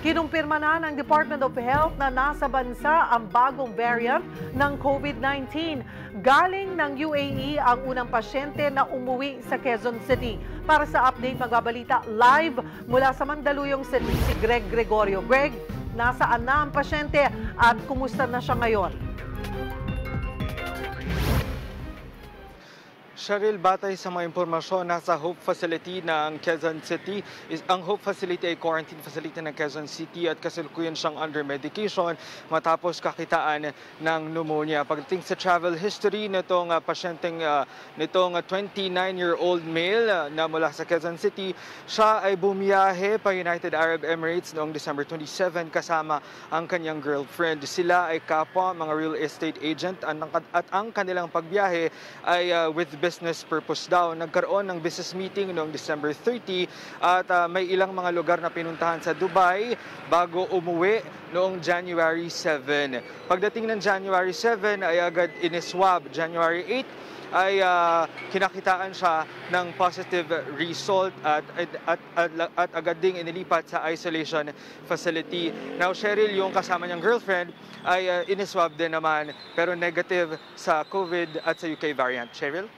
Kinumpirma na ng Department of Health na nasa bansa ang bagong variant ng COVID-19. Galing ng UAE ang unang pasyente na umuwi sa Quezon City. Para sa update, magbabalita live mula sa Mandaluyong City si Greg Gregorio. Greg, nasaan na ang pasyente at kumusta na siya ngayon? Cheryl, batay sa mga impormasyon, nasa Hope Facility ng Quezon City. Is, ang Hope Facility ay quarantine facility ng Quezon City at kasalukuyan siyang under medication matapos kakitaan ng pneumonia. Pagdating sa travel history nitong uh, pasyenteng uh, nitong 29-year-old ah, male uh, na mula sa Quezon City, siya ay bumiyahe pa United Arab Emirates noong December 27 kasama ang kanyang girlfriend. Sila ay kapwa, mga real estate agent at ang kanilang pagbiyahe ay uh, with business business purpose daw. Nagkaroon ng business meeting noong December 30 at uh, may ilang mga lugar na pinuntahan sa Dubai bago umuwi noong January 7. Pagdating ng January 7 ay agad iniswab. January 8 ay uh, kinakitaan siya ng positive result at, at, at, at, at agad ding inilipat sa isolation facility. Now, Cheryl, yung kasama niyang girlfriend, ay uh, iniswab din naman pero negative sa COVID at sa UK variant. Cheryl?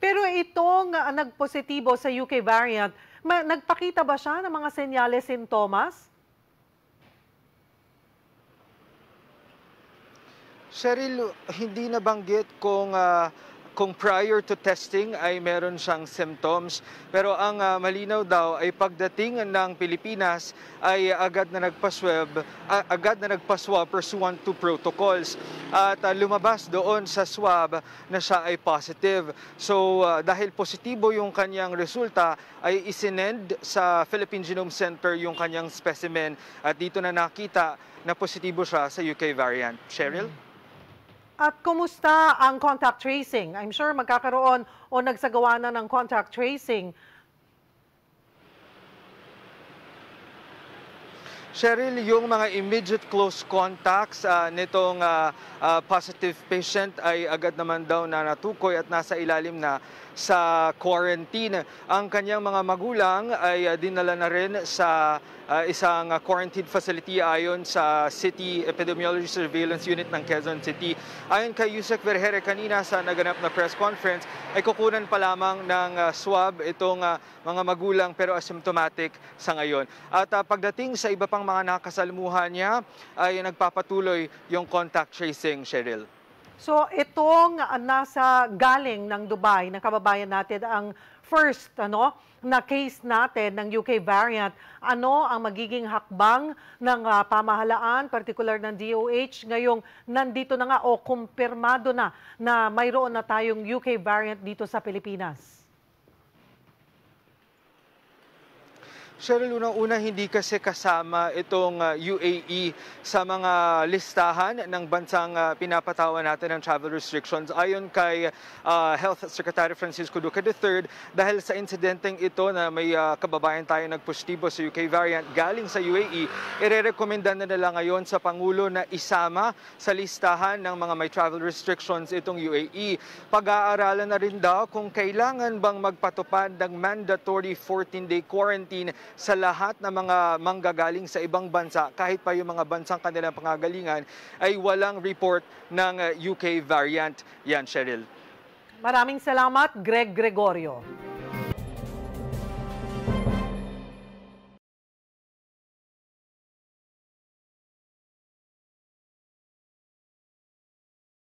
Pero itong uh, nagpositibo sa UK variant, ma- nagpakita ba siya ng mga senyales, sintomas? Cheryl, hindi nabanggit kung uh, kung prior to testing ay meron siyang symptoms. Pero ang uh, malinaw daw ay pagdating ng Pilipinas ay agad na nagpaswab, uh, ah, agad na nagpaswab pursuant to protocols. At uh, lumabas doon sa swab na siya ay positive. So uh, dahil positibo yung kanyang resulta ay isinend sa Philippine Genome Center yung kanyang specimen at dito na nakita na positibo siya sa UK variant. Cheryl? Mm-hmm. At kumusta ang contact tracing? I'm sure magkakaroon o nagsagawa na ng contact tracing Cheryl, yung mga immediate close contacts uh, nitong uh, uh, positive patient ay agad naman daw na natukoy at nasa ilalim na sa quarantine. Ang kanyang mga magulang ay uh, dinala na rin sa uh, isang uh, quarantine facility ayon sa City Epidemiology Surveillance Unit ng Quezon City. Ayon kay Yusek Verhere kanina sa naganap na press conference, ay kukunan pa lamang ng uh, swab itong uh, mga magulang pero asymptomatic sa ngayon. At uh, pagdating sa iba pang mga nakasalmuhan niya ay nagpapatuloy yung contact tracing, Cheryl. So itong ah, nasa galing ng Dubai na kababayan natin ang first ano na case natin ng UK variant. Ano ang magiging hakbang ng uh, pamahalaan, particular ng DOH ngayong nandito na nga o kumpirmado na na mayroon na tayong UK variant dito sa Pilipinas? Cheryl, unang-una hindi kasi kasama itong ah, UAE sa mga listahan ng bansang uh, pinapatawan natin ng travel restrictions ayon kay uh, Health Secretary Francisco Duque III dahil sa insidenteng ito na may uh, kababayan tayo nagpostibo sa UK variant galing sa UAE, irerekomenda na nila ngayon sa Pangulo na isama sa listahan ng mga may travel restrictions itong UAE. Pag-aaralan na rin daw kung kailangan bang magpatupad ng mandatory 14-day quarantine sa lahat ng mga manggagaling sa ibang bansa, kahit pa yung mga bansang kanilang pangagalingan, ay walang report ng eh, UK variant. Yan, Cheryl. Maraming salamat, Greg Gregorio.